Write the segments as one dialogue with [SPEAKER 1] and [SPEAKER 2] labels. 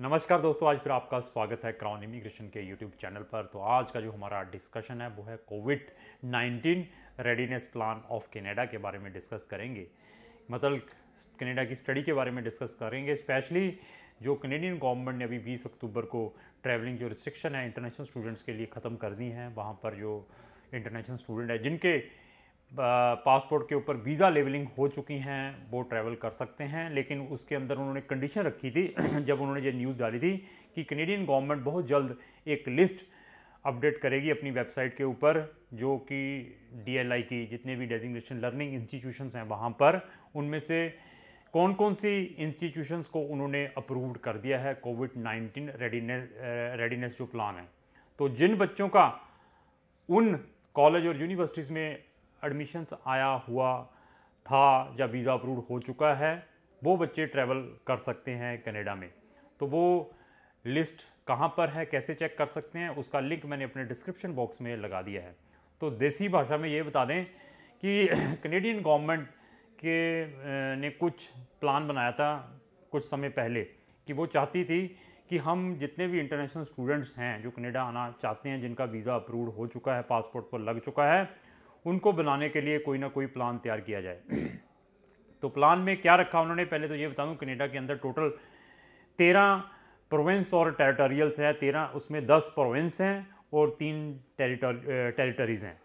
[SPEAKER 1] नमस्कार दोस्तों आज फिर आपका स्वागत है क्राउन इमिग्रेशन के यूट्यूब चैनल पर तो आज का जो हमारा डिस्कशन है वो है COVID 19 readiness plan of Canada के बारे में डिस्कस करेंगे मतलब कनाडा की स्टडी के बारे में डिस्कस करेंगे स्पेशली जो कनेडियन गवर्नमेंट ने अभी 20 अक्टूबर को ट्रैवलिंग जो रिस्ट्रिक्शन है इंटरनेशनल स्टूडेंट्स के लिए ख़त्म कर दी हैं वहाँ पर जो इंटरनेशनल स्टूडेंट है जिनके पासपोर्ट के ऊपर वीज़ा लेवलिंग हो चुकी हैं वो ट्रैवल कर सकते हैं लेकिन उसके अंदर उन्होंने कंडीशन रखी थी जब उन्होंने ये न्यूज़ डाली थी कि कनेडियन गवर्नमेंट बहुत जल्द एक लिस्ट अपडेट करेगी अपनी वेबसाइट के ऊपर जो कि डीएलआई की जितने भी डेजिग्नेशन लर्निंग इंस्टीट्यूशंस हैं वहाँ पर उनमें से कौन कौन सी इंस्टीट्यूशंस को उन्होंने अप्रूव्ड कर दिया है कोविड नाइन्टीन रेडीनेस रेडीनेस जो प्लान है तो जिन बच्चों का उन कॉलेज और यूनिवर्सिटीज़ में एडमिशन्स आया हुआ था या वीज़ा अप्रूव हो चुका है वो बच्चे ट्रैवल कर सकते हैं कनाडा में तो वो लिस्ट कहाँ पर है कैसे चेक कर सकते हैं उसका लिंक मैंने अपने डिस्क्रिप्शन बॉक्स में लगा दिया है तो देसी भाषा में ये बता दें कि कनेडियन गवर्नमेंट के ने कुछ प्लान बनाया था कुछ समय पहले कि वो चाहती थी कि हम जितने भी इंटरनेशनल स्टूडेंट्स हैं जो कनेडा आना चाहते हैं जिनका वीज़ा अप्रूव हो चुका है पासपोर्ट पर लग चुका है उनको बनाने के लिए कोई ना कोई प्लान तैयार किया जाए तो प्लान में क्या रखा उन्होंने पहले तो ये बता दूँ कनेडा के अंदर टोटल तेरह प्रोविंस और टेरिटोरियल्स हैं तेरह उसमें दस प्रोविंस हैं और तीन टेरिटरीज़ हैं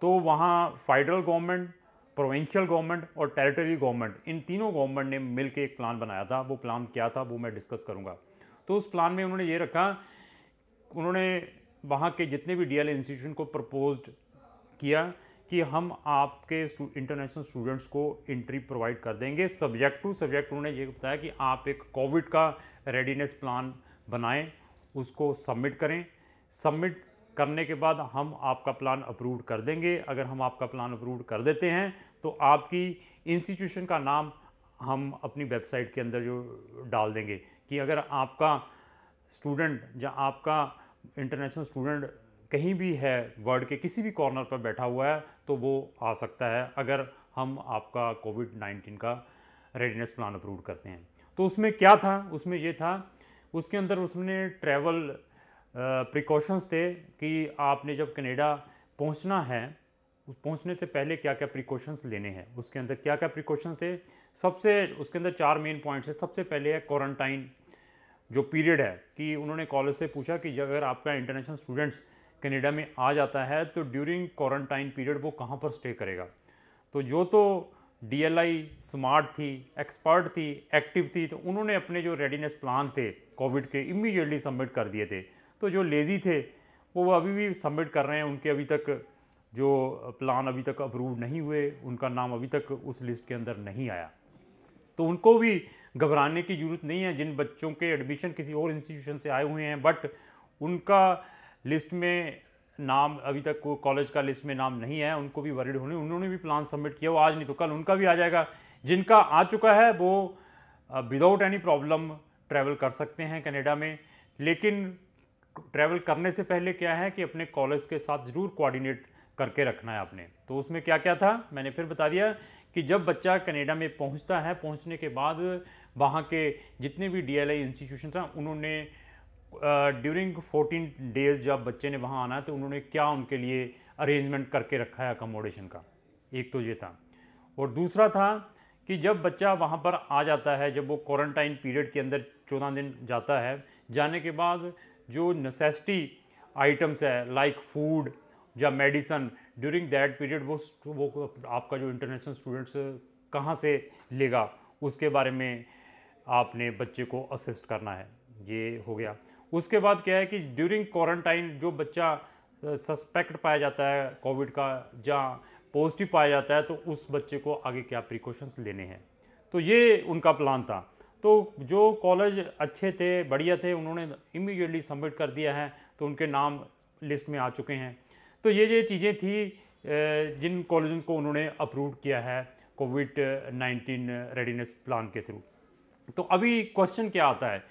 [SPEAKER 1] तो वहाँ फेडरल गवर्नमेंट प्रोविंशियल गवर्नमेंट और टेरिटरी गवर्नमेंट इन तीनों गवर्नमेंट ने मिल के एक प्लान बनाया था वो प्लान क्या था वो मैं डिस्कस करूँगा तो उस प्लान में उन्होंने ये रखा उन्होंने वहाँ के जितने भी डीएल इंस्टीट्यूशन को प्रपोज्ड किया कि हम आपके इंटरनेशनल स्टूडेंट्स को इंट्री प्रोवाइड कर देंगे सब्जेक्ट टू सब्जेक्ट उन्होंने ये बताया कि आप एक कोविड का रेडीनेस प्लान बनाएं उसको सबमिट करें सबमिट करने के बाद हम आपका प्लान अप्रूव कर देंगे अगर हम आपका प्लान अप्रूव कर देते हैं तो आपकी इंस्टीट्यूशन का नाम हम अपनी वेबसाइट के अंदर जो डाल देंगे कि अगर आपका स्टूडेंट या आपका इंटरनेशनल स्टूडेंट कहीं भी है वर्ल्ड के किसी भी कॉर्नर पर बैठा हुआ है तो वो आ सकता है अगर हम आपका कोविड नाइन्टीन का रेडीनेस प्लान अप्रूव करते हैं तो उसमें क्या था उसमें ये था उसके अंदर उसने ट्रैवल प्रिकॉशंस थे कि आपने जब कनेडा पहुंचना है उस पहुंचने से पहले क्या क्या प्रिकॉशंस लेने हैं उसके अंदर क्या क्या प्रिकॉशंस थे सबसे उसके अंदर चार मेन पॉइंट्स हैं सबसे पहले है क्वारंटाइन जो पीरियड है कि उन्होंने कॉलेज से पूछा कि अगर आपका इंटरनेशनल स्टूडेंट्स कनाडा में आ जाता है तो ड्यूरिंग क्वारंटाइन पीरियड वो कहाँ पर स्टे करेगा तो जो तो डीएलआई स्मार्ट थी एक्सपर्ट थी एक्टिव थी तो उन्होंने अपने जो रेडीनेस प्लान थे कोविड के इमीडिएटली सबमिट कर दिए थे तो जो लेज़ी थे वो अभी भी सबमिट कर रहे हैं उनके अभी तक जो प्लान अभी तक अप्रूव नहीं हुए उनका नाम अभी तक उस लिस्ट के अंदर नहीं आया तो उनको भी घबराने की ज़रूरत नहीं है जिन बच्चों के एडमिशन किसी और इंस्टीट्यूशन से आए हुए हैं बट उनका लिस्ट में नाम अभी तक को कॉलेज का लिस्ट में नाम नहीं है उनको भी वरिड होने उन्होंने भी प्लान सबमिट किया वो आज नहीं तो कल उनका भी आ जाएगा जिनका आ चुका है वो विदाउट एनी प्रॉब्लम ट्रैवल कर सकते हैं कनाडा में लेकिन ट्रैवल करने से पहले क्या है कि अपने कॉलेज के साथ ज़रूर कोऑर्डिनेट करके रखना है आपने तो उसमें क्या क्या था मैंने फिर बता दिया कि जब बच्चा कनाडा में पहुंचता है पहुंचने के बाद वहाँ के जितने भी डी एल आई इंस्टीट्यूशन हैं उन्होंने ड्यूरिंग फोर्टीन डेज़ जब बच्चे ने वहाँ आना तो उन्होंने क्या उनके लिए अरेंजमेंट करके रखा है अकोमोडेशन का एक तो ये था और दूसरा था कि जब बच्चा वहाँ पर आ जाता है जब वो क्वारंटाइन पीरियड के अंदर चौदह दिन जाता है जाने के बाद जो नेसेसिटी आइटम्स है लाइक फूड या मेडिसन ड्यूरिंग दैट पीरियड वो वो आपका जो इंटरनेशनल स्टूडेंट्स कहाँ से लेगा उसके बारे में आपने बच्चे को असिस्ट करना है ये हो गया उसके बाद क्या है कि ड्यूरिंग क्वारंटाइन जो बच्चा सस्पेक्ट पाया जाता है कोविड का या पॉजिटिव पाया जाता है तो उस बच्चे को आगे क्या प्रिकॉशंस लेने हैं तो ये उनका प्लान था तो जो कॉलेज अच्छे थे बढ़िया थे उन्होंने इमीडिएटली सबमिट कर दिया है तो उनके नाम लिस्ट में आ चुके हैं तो ये ये चीज़ें थी जिन कॉलेजों को उन्होंने अप्रूव किया है कोविड नाइन्टीन रेडीनेस प्लान के थ्रू तो अभी क्वेश्चन क्या आता है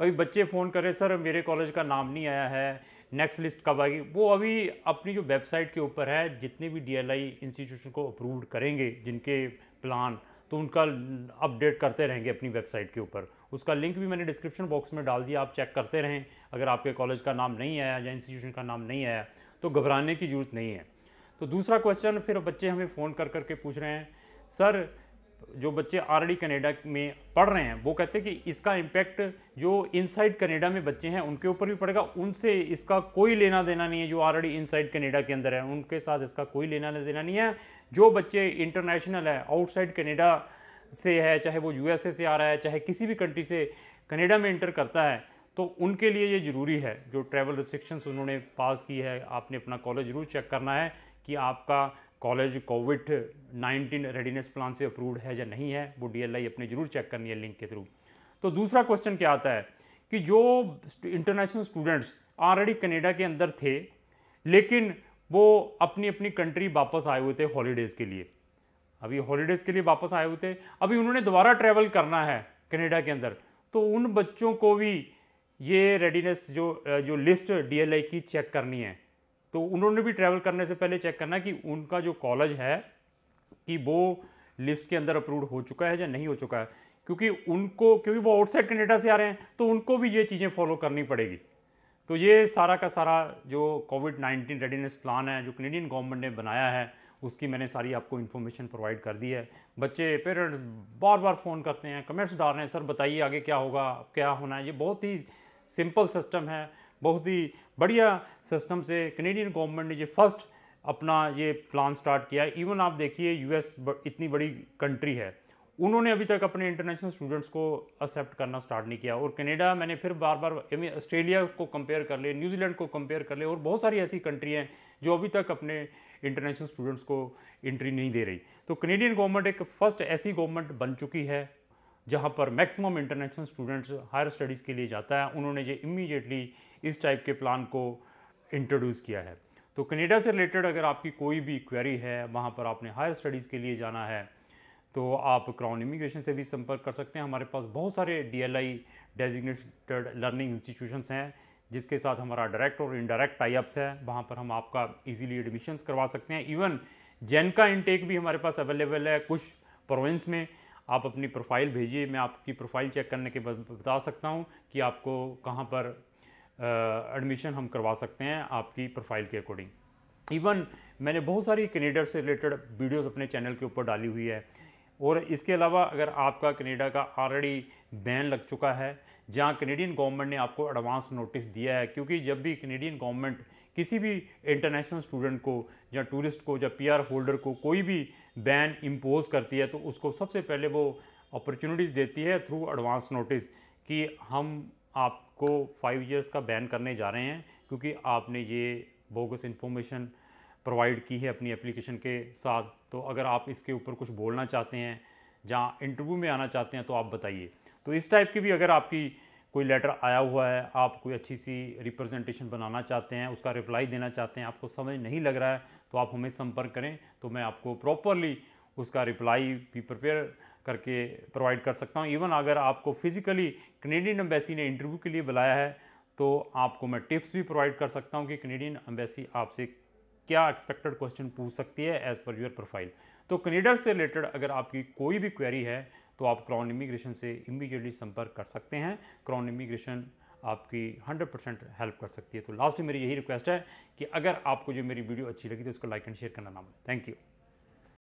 [SPEAKER 1] कभी बच्चे फ़ोन करें सर मेरे कॉलेज का नाम नहीं आया है नेक्स्ट लिस्ट कब आएगी वो अभी अपनी जो वेबसाइट के ऊपर है जितने भी डी एल आई इंस्टीट्यूशन को अप्रूव करेंगे जिनके प्लान तो उनका अपडेट करते रहेंगे अपनी वेबसाइट के ऊपर उसका लिंक भी मैंने डिस्क्रिप्शन बॉक्स में डाल दिया आप चेक करते रहें अगर आपके कॉलेज का नाम नहीं आया या इंस्टीट्यूशन का नाम नहीं आया तो घबराने की ज़रूरत नहीं है तो दूसरा क्वेश्चन फिर बच्चे हमें फ़ोन कर करके पूछ रहे हैं सर जो बच्चे ऑलरेडी कनेडा में पढ़ रहे हैं वो कहते हैं कि इसका इम्पैक्ट जो इनसाइड कनेडा में बच्चे हैं उनके ऊपर भी पड़ेगा उनसे इसका कोई लेना देना नहीं है जो ऑलरेडी इनसाइड कनेडा के अंदर है उनके साथ इसका कोई लेना देना नहीं है जो बच्चे इंटरनेशनल है आउटसाइड कनेडा से है चाहे वो यू से आ रहा है चाहे किसी भी कंट्री से कनेडा में इंटर करता है तो उनके लिए ये ज़रूरी है जो ट्रैवल रिस्ट्रिक्शंस उन्होंने पास की है आपने अपना कॉलेज ज़रूर चेक करना है कि आपका college COVID nineteen readiness plan से अप्रूव्ड है या नहीं है वो डी अपने जरूर चेक करनी है लिंक के थ्रू तो दूसरा क्वेश्चन क्या आता है कि जो इंटरनेशनल स्टूडेंट्स ऑलरेडी कनेडा के अंदर थे लेकिन वो अपनी अपनी कंट्री वापस आए हुए थे हॉलीडेज़ के लिए अभी हॉलीडेज़ के लिए वापस आए हुए थे अभी उन्होंने दोबारा ट्रैवल करना है कनेडा के अंदर तो उन बच्चों को भी ये रेडीनेस जो जो लिस्ट डीएलआई की चेक करनी है तो उन्होंने भी ट्रैवल करने से पहले चेक करना कि उनका जो कॉलेज है कि वो लिस्ट के अंदर अप्रूव हो चुका है या नहीं हो चुका है क्योंकि उनको क्योंकि वो आउटसाइड कनेडा से आ रहे हैं तो उनको भी ये चीज़ें फॉलो करनी पड़ेगी तो ये सारा का सारा जो कोविड नाइन्टीन रेडीनेस प्लान है जो कनेडियन गवर्नमेंट ने बनाया है उसकी मैंने सारी आपको इन्फॉर्मेशन प्रोवाइड कर दी है बच्चे पेरेंट्स बार बार फ़ोन करते हैं कमेंट्स डाल रहे हैं सर बताइए आगे क्या होगा क्या होना है ये बहुत ही सिंपल सिस्टम है बहुत ही बढ़िया सिस्टम से कनेडियन गवर्नमेंट ने ये फर्स्ट अपना ये प्लान स्टार्ट किया इवन आप देखिए यूएस इतनी बड़ी कंट्री है उन्होंने अभी तक अपने इंटरनेशनल स्टूडेंट्स को एक्सेप्ट करना स्टार्ट नहीं किया और कनाडा मैंने फिर बार बार ऑस्ट्रेलिया को कंपेयर कर ले न्यूजीलैंड को कंपेयर कर ले और बहुत सारी ऐसी कंट्री हैं जो अभी तक अपने इंटरनेशनल स्टूडेंट्स को एंट्री नहीं दे रही तो कनेडियन गवर्नमेंट एक फर्स्ट ऐसी गवर्नमेंट बन चुकी है जहाँ पर maximum international students higher studies के लिए जाता है उन्होंने ये इमीडिएटली इस टाइप के प्लान को इंट्रोड्यूस किया है तो कनेडा से रिलेटेड अगर आपकी कोई भी क्वेरी है वहाँ पर आपने हायर स्टडीज़ के लिए जाना है तो आप क्राउन इमिग्रेशन से भी संपर्क कर सकते हैं हमारे पास बहुत सारे D L I designated learning institutions हैं जिसके साथ हमारा डायरेक्ट और इनडायरेक्ट टाइप्स है वहाँ पर हम आपका इजीली एडमिशन्स करवा सकते हैं इवन जैन का इनटेक भी हमारे पास अवेलेबल है कुछ प्रोविंस में आप अपनी प्रोफाइल भेजिए मैं आपकी प्रोफाइल चेक करने के बाद बता सकता हूँ कि आपको कहाँ पर एडमिशन हम करवा सकते हैं आपकी प्रोफाइल के अकॉर्डिंग इवन मैंने बहुत सारी कनेडा से रिलेटेड वीडियोस अपने चैनल के ऊपर डाली हुई है और इसके अलावा अगर आपका कनेडा का ऑलरेडी बैन लग चुका है जहाँ कनेडियन गवर्नमेंट ने आपको एडवांस नोटिस दिया है क्योंकि जब भी कनेडियन गवर्नमेंट किसी भी इंटरनेशनल स्टूडेंट को या टूरिस्ट को या पीआर होल्डर को कोई भी बैन इम्पोज करती है तो उसको सबसे पहले वो अपॉर्चुनिटीज़ देती है थ्रू एडवांस नोटिस कि हम आपको फाइव इयर्स का बैन करने जा रहे हैं क्योंकि आपने ये बोगस इन्फॉर्मेशन प्रोवाइड की है अपनी एप्लीकेशन के साथ तो अगर आप इसके ऊपर कुछ बोलना चाहते हैं जहाँ इंटरव्यू में आना चाहते हैं तो आप बताइए तो इस टाइप की भी अगर आपकी कोई लेटर आया हुआ है आप कोई अच्छी सी रिप्रेजेंटेशन बनाना चाहते हैं उसका रिप्लाई देना चाहते हैं आपको समझ नहीं लग रहा है तो आप हमें संपर्क करें तो मैं आपको प्रॉपरली उसका रिप्लाई भी प्रिपेयर करके प्रोवाइड कर सकता हूँ इवन अगर आपको फिज़िकली कनेडियन एम्बेसी ने इंटरव्यू के लिए बुलाया है तो आपको मैं टिप्स भी प्रोवाइड कर सकता हूँ कि कनेडियन एम्बेसी आपसे क्या एक्सपेक्टेड क्वेश्चन पूछ सकती है एज़ पर योर प्रोफाइल तो कनेडा से रिलेटेड अगर आपकी कोई भी क्वेरी है तो आप क्राउन इमिग्रेशन से इमीडिएटली संपर्क कर सकते हैं क्राउन इमिग्रेशन आपकी 100 परसेंट हेल्प कर सकती है तो लास्ट में मेरी यही रिक्वेस्ट है कि अगर आपको जो मेरी वीडियो अच्छी लगी तो इसको लाइक एंड शेयर करना ना भूलें थैंक यू